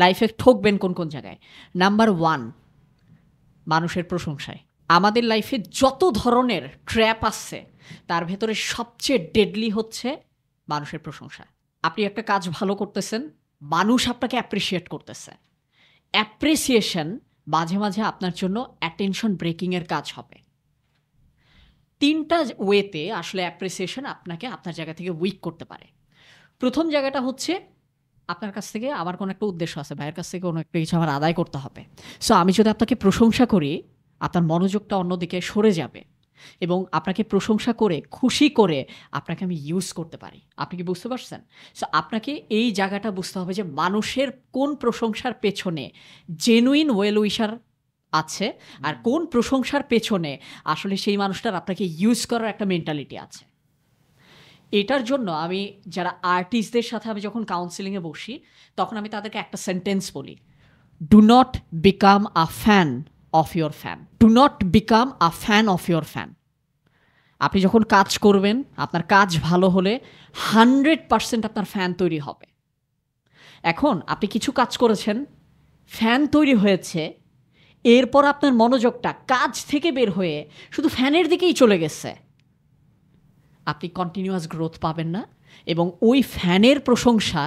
লাইফে ঠকবেন কোন কোন জায়গায় নাম্বার ওয়ান মানুষের প্রশংসায় আমাদের লাইফে যত ধরনের ট্র্যাপ আসছে তার ভেতরে সবচেয়ে ডেডলি হচ্ছে মানুষের প্রশংসা আপনি একটা কাজ ভালো করতেছেন মানুষ আপনাকে অ্যাপ্রিসিয়েট করতেছে অ্যাপ্রিসিয়েশন মাঝে মাঝে আপনার জন্য অ্যাটেনশন ব্রেকিংয়ের কাজ হবে তিনটা ওয়েতে আসলে অ্যাপ্রিসিয়েশন আপনাকে আপনার জায়গা থেকে উইক করতে পারে প্রথম জায়গাটা হচ্ছে আপনার কাছ থেকে আমার কোনো একটা উদ্দেশ্য আছে ভাইয়ের কাছ থেকে কোনো একটা কিছু আমার আদায় করতে হবে সো আমি যদি আপনাকে প্রশংসা করি আপনার মনোযোগটা অন্যদিকে সরে যাবে এবং আপনাকে প্রশংসা করে খুশি করে আপনাকে আমি ইউজ করতে পারি আপনি কি বুঝতে পারছেন সো আপনাকে এই জায়গাটা বুঝতে হবে যে মানুষের কোন প্রশংসার পেছনে জেনুইন ওয়েল উইশার আছে আর কোন প্রশংসার পেছনে আসলে সেই মানুষটার আপনাকে ইউজ করার একটা মেন্টালিটি আছে এটার জন্য আমি যারা আর্টিস্টদের সাথে আমি যখন কাউন্সিলিংয়ে বসি তখন আমি তাদেরকে একটা সেন্টেন্স বলি do not become a fan of your fan do not become a fan of your fan আপনি যখন কাজ করবেন আপনার কাজ ভালো হলে হান্ড্রেড পার্সেন্ট আপনার ফ্যান তৈরি হবে এখন আপনি কিছু কাজ করেছেন ফ্যান তৈরি হয়েছে এরপর আপনার মনোযোগটা কাজ থেকে বের হয়ে শুধু ফ্যানের দিকেই চলে গেছে আপনি কন্টিনিউয়াস গ্রোথ পাবেন না এবং ওই ফ্যানের প্রশংসা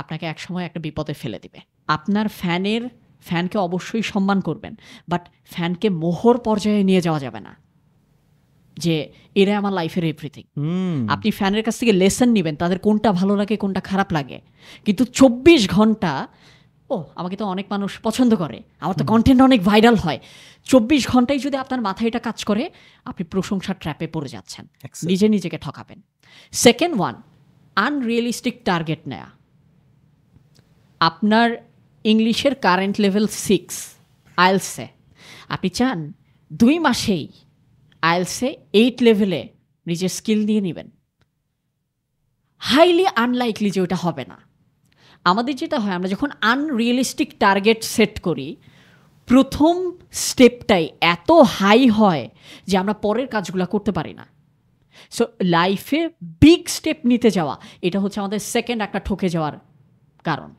আপনাকে একসময় একটা বিপদে ফেলে দিবে আপনার ফ্যানের ফ্যানকে অবশ্যই সম্মান করবেন বাট ফ্যানকে মোহর পর্যায়ে নিয়ে যাওয়া যাবে না যে এরা আমার লাইফের এভরিথিং আপনি ফ্যানের কাছ থেকে লেসন নেবেন তাদের কোনটা ভালো লাগে কোনটা খারাপ লাগে কিন্তু চব্বিশ ঘন্টা ও আমাকে তো অনেক মানুষ পছন্দ করে আমার তো কন্টেন্ট অনেক ভাইরাল হয় চব্বিশ ঘন্টায় যদি আপনার মাথায় এটা কাজ করে আপনি প্রশংসার ট্র্যাপে পড়ে যাচ্ছেন নিজে নিজেকে ঠকাবেন সেকেন্ড ওয়ান আনরিয়েলিস্টিক টার্গেট নেয়া আপনার ইংলিশের কারেন্ট লেভেল সিক্স আইলসে আপনি চান দুই মাসেই আইলসে এইট লেভেলে নিজের স্কিল নিয়ে নেবেন হাইলি আনলাইকলি যে ওটা হবে না আমাদের যেটা হয় আমরা যখন আনরিয়েলিস্টিক টার্গেট সেট করি প্রথম স্টেপটাই এত হাই হয় যে আমরা পরের কাজগুলো করতে পারি না সো লাইফে বিগ স্টেপ নিতে যাওয়া এটা হচ্ছে আমাদের সেকেন্ড একটা ঠকে যাওয়ার কারণ